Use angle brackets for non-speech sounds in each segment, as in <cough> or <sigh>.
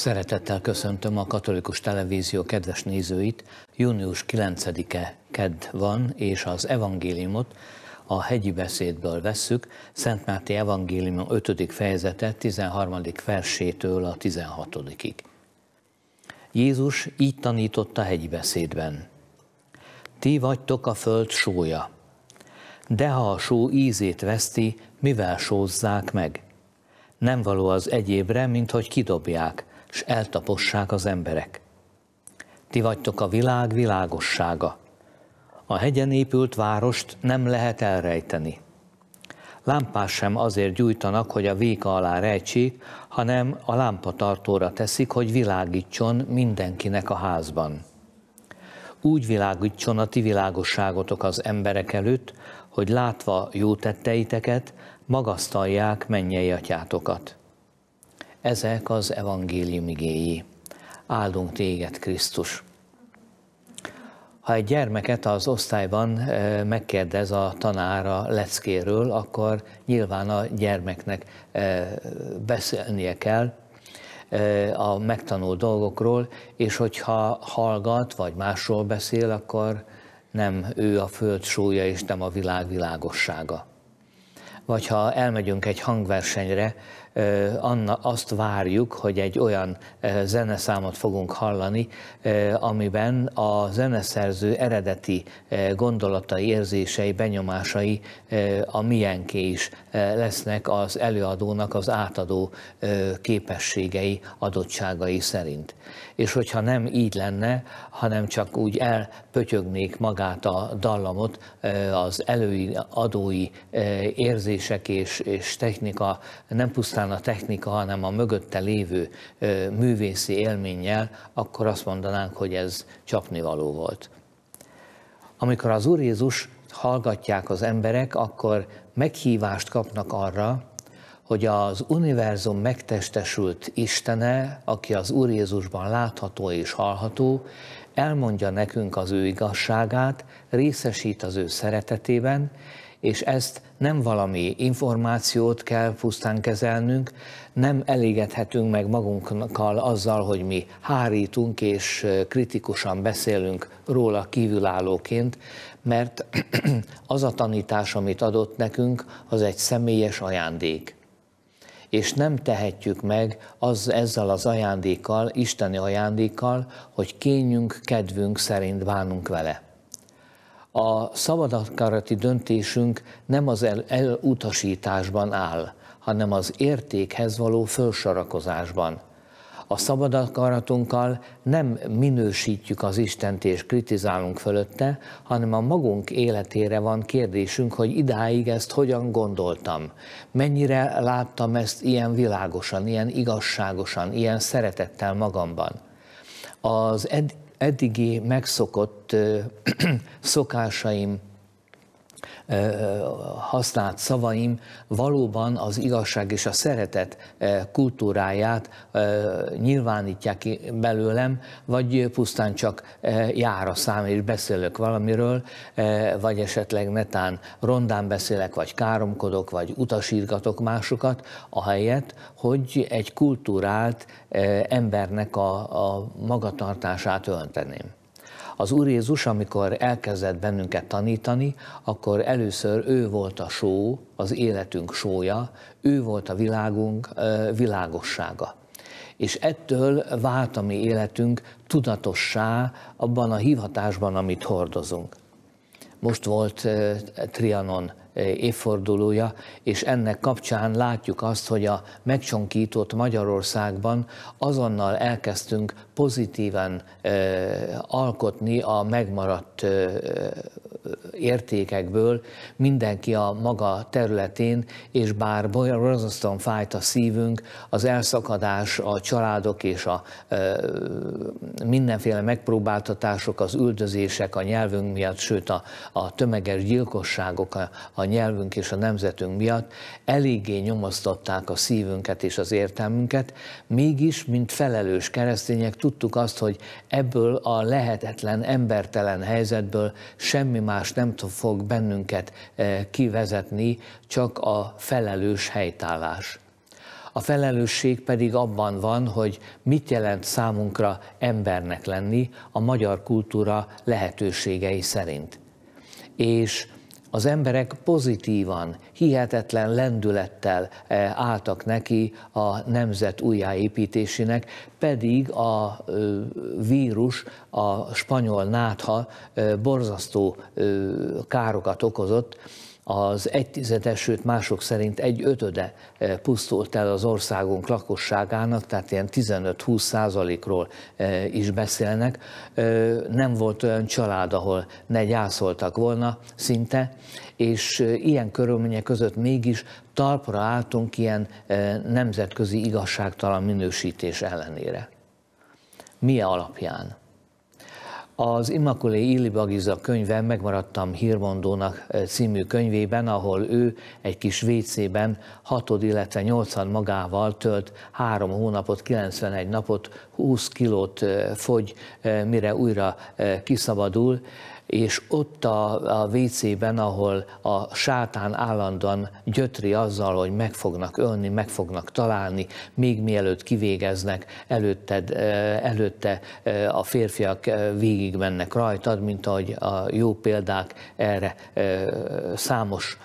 Szeretettel köszöntöm a Katolikus Televízió kedves nézőit. Június 9-e kedd van, és az evangéliumot a hegyi beszédből vesszük, Szent Máté evangélium 5. fejezete 13. versétől a 16 -ig. Jézus így tanította hegyi beszédben. Ti vagytok a föld sója, de ha a só ízét veszti, mivel sózzák meg? Nem való az egyébre, mint hogy kidobják, és eltapossák az emberek. Ti vagytok a világ világossága. A hegyen épült várost nem lehet elrejteni. Lámpás sem azért gyújtanak, hogy a véka alá rejtsék, hanem a lámpatartóra teszik, hogy világítson mindenkinek a házban. Úgy világítson a ti világosságotok az emberek előtt, hogy látva jó tetteiteket, magasztalják mennyei atyátokat. Ezek az evangélium igéi. Áldunk téged, Krisztus! Ha egy gyermeket az osztályban megkérdez a tanára leckéről, akkor nyilván a gyermeknek beszélnie kell a megtanult dolgokról, és hogyha hallgat, vagy másról beszél, akkor nem ő a föld súlya, és nem a világ világossága. Vagy ha elmegyünk egy hangversenyre, anna, azt várjuk, hogy egy olyan zeneszámot fogunk hallani, amiben a zeneszerző eredeti gondolatai, érzései, benyomásai a miénké is lesznek az előadónak az átadó képességei, adottságai szerint. És hogyha nem így lenne, hanem csak úgy elpötyögnék magát a dallamot az előadói érzések és, és technika nem pusztán pusztán a technika, hanem a mögötte lévő művészi élménnyel, akkor azt mondanánk, hogy ez csapnivaló volt. Amikor az Úr Jézus hallgatják az emberek, akkor meghívást kapnak arra, hogy az univerzum megtestesült Istene, aki az Úr Jézusban látható és hallható, elmondja nekünk az ő igazságát, részesít az ő szeretetében, és ezt nem valami információt kell pusztán kezelnünk, nem elégedhetünk meg magunkkal azzal, hogy mi hárítunk és kritikusan beszélünk róla kívülállóként, mert <clears throat> az a tanítás, amit adott nekünk, az egy személyes ajándék és nem tehetjük meg az, ezzel az ajándékkal, isteni ajándékkal, hogy kényünk, kedvünk szerint bánunk vele a szabadakarati döntésünk nem az el, elutasításban áll, hanem az értékhez való fölsorakozásban. A szabad akaratunkkal nem minősítjük az Istent és kritizálunk fölötte, hanem a magunk életére van kérdésünk, hogy idáig ezt hogyan gondoltam, mennyire láttam ezt ilyen világosan, ilyen igazságosan, ilyen szeretettel magamban. Az ed- eddigi megszokott <clears throat> szokásaim használt szavaim valóban az igazság és a szeretet kultúráját nyilvánítják ki belőlem, vagy pusztán csak jár a szám és beszélök valamiről, vagy esetleg netán rondán beszélek, vagy káromkodok, vagy utasítgatok másokat, ahelyett, hogy egy kultúrált embernek a, a magatartását önteném. Az Úr Jézus, amikor elkezdett bennünket tanítani, akkor először ő volt a só, az életünk sója, ő volt a világunk világossága és ettől vált a mi életünk tudatossá abban a hivatásban, amit hordozunk. Most volt Trianon Eh, évfordulója, és ennek kapcsán látjuk azt, hogy a megcsonkított Magyarországban azonnal elkezdtünk pozitíven eh, alkotni a megmaradt eh, értékekből, mindenki a maga területén, és bár borzasztóan fájt a szívünk, az elszakadás, a családok és a mindenféle megpróbáltatások, az üldözések a nyelvünk miatt, sőt a, a tömeges gyilkosságok, a, a nyelvünk és a nemzetünk miatt eléggé nyomoztatták a szívünket és az értelmünket, mégis, mint felelős keresztények tudtuk azt, hogy ebből a lehetetlen, embertelen helyzetből semmi más nem fog bennünket eh, kivezetni, csak a felelős helytállás. A felelősség pedig abban van, hogy mit jelent számunkra embernek lenni a magyar kultúra lehetőségei szerint. És az emberek pozitívan, hihetetlen lendülettel eh, álltak neki a nemzet újjáépítésének, pedig a vírus, a spanyol nátha borzasztó károkat okozott, az egytizedes, sőt mások szerint egy ötöde e, pusztult el az országunk lakosságának, tehát ilyen 15-20 százalékról e, is beszélnek. E, nem volt olyan család, ahol ne gyászoltak volna szinte, és ilyen körülmények között mégis talpra álltunk ilyen nemzetközi igazságtalan minősítés ellenére. Mi alapján? Az Immaculé Illibagiza könyve Megmaradtam hírmondónak eh, című könyvében, ahol ő egy kis WC-ben 6, illetve 80 magával tölt három hónapot, 91 napot, 20 kilót eh, fogy, eh, mire újra kiszabadul és ott a, a WC-ben, ahol a sátán állandóan gyötri azzal, hogy meg fognak ölni, meg fognak találni, még mielőtt kivégeznek, előtte, előtte a férfiak végig mennek rajtad, mint ahogy a jó példák erre számos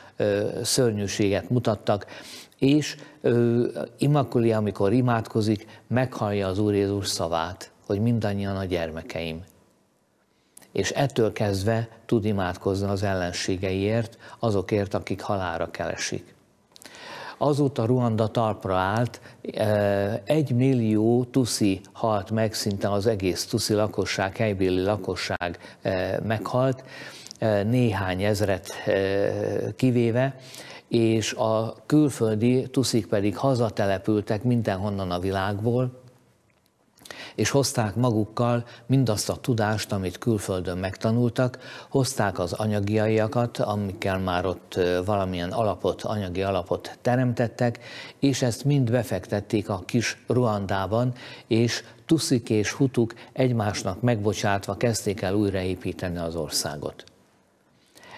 szörnyűséget mutattak, és Imakuli, amikor imádkozik, meghallja az Úr Jézus szavát, hogy mindannyian a gyermekeim és ettől kezdve tud imádkozni az ellenségeiért, azokért, akik halára keresik. Azóta Ruanda talpra állt, e, egy millió tuszi halt meg, szinte az egész tuszi lakosság, helybéli lakosság e, meghalt, e, néhány ezret kivéve, és a külföldi tuszik pedig hazatelepültek mindenhonnan a világból, és hozták magukkal mindazt a tudást, amit külföldön megtanultak, hozták az anyagiaiakat, amikkel már ott valamilyen alapot, anyagi alapot teremtettek, és ezt mind befektették a kis Ruandában, és tuszik és hutuk egymásnak megbocsátva kezdték el újraépíteni az országot.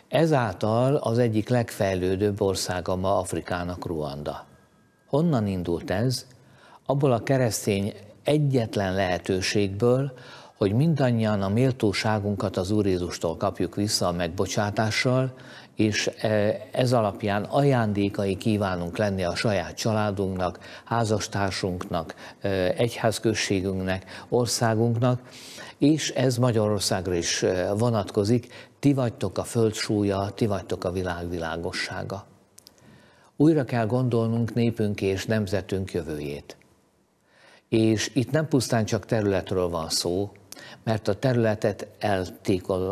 Ezáltal az egyik legfejlődőbb országa ma Afrikának Ruanda. Honnan indult ez? Abból a keresztény egyetlen lehetőségből, hogy mindannyian a méltóságunkat az Úr Jézustól kapjuk vissza a megbocsátással, és e, ez alapján ajándékai kívánunk lenni a saját családunknak, házastársunknak, e, egyházközségünknek, országunknak, és ez Magyarországra is e, vonatkozik, ti vagytok a föld súlya, ti vagytok a világ világossága. Újra kell gondolnunk népünk és nemzetünk jövőjét. És itt nem pusztán csak területről van szó, mert a területet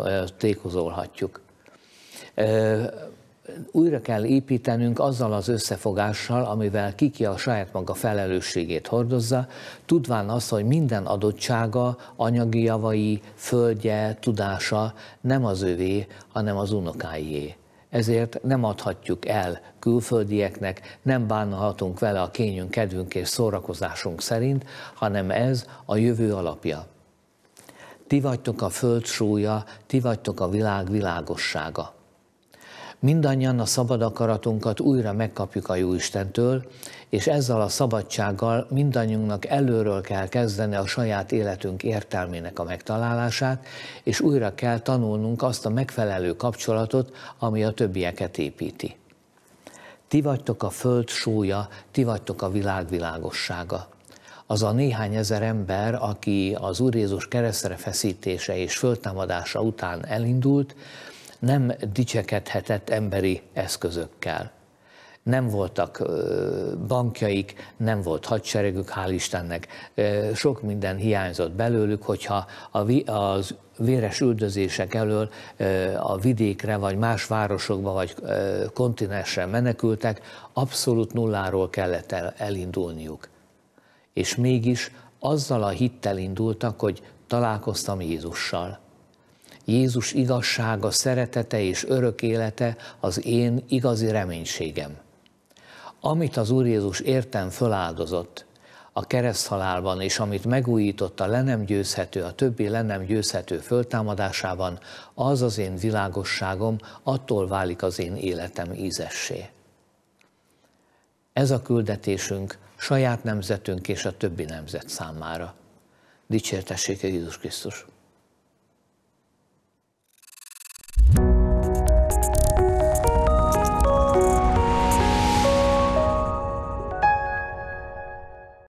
eltékozolhatjuk. Újra kell építenünk azzal az összefogással, amivel kiki a saját maga felelősségét hordozza, tudván azt, hogy minden adottsága, anyagi javai, földje, tudása nem az övé, hanem az unokáié ezért nem adhatjuk el külföldieknek, nem bánhatunk vele a kényünk, kedvünk és szórakozásunk szerint, hanem ez a jövő alapja. Ti vagytok a föld súlya, ti vagytok a világ világossága mindannyian a szabad akaratunkat újra megkapjuk a Jóistentől, és ezzel a szabadsággal mindannyiunknak előről kell kezdeni a saját életünk értelmének a megtalálását, és újra kell tanulnunk azt a megfelelő kapcsolatot, ami a többieket építi. Ti vagytok a föld súlya, ti vagytok a világ világossága az a néhány ezer ember, aki az Úr Jézus keresztre feszítése és föltámadása után elindult, nem dicsekedhetett emberi eszközökkel. Nem voltak bankjaik, nem volt hadseregük, hál' Istennek. Sok minden hiányzott belőlük, hogyha az véres üldözések elől a vidékre, vagy más városokba, vagy kontinensre menekültek, abszolút nulláról kellett elindulniuk. És mégis azzal a hittel indultak, hogy találkoztam Jézussal Jézus igazsága, szeretete és örök élete az én igazi reménységem. Amit az Úr Jézus értem föláldozott, a kereszthalálban, és amit megújított a lenem győzhető, a többi lenem győzhető föltámadásában, az az én világosságom, attól válik az én életem ízessé. Ez a küldetésünk saját nemzetünk és a többi nemzet számára. Dicsértessék Jézus Krisztus!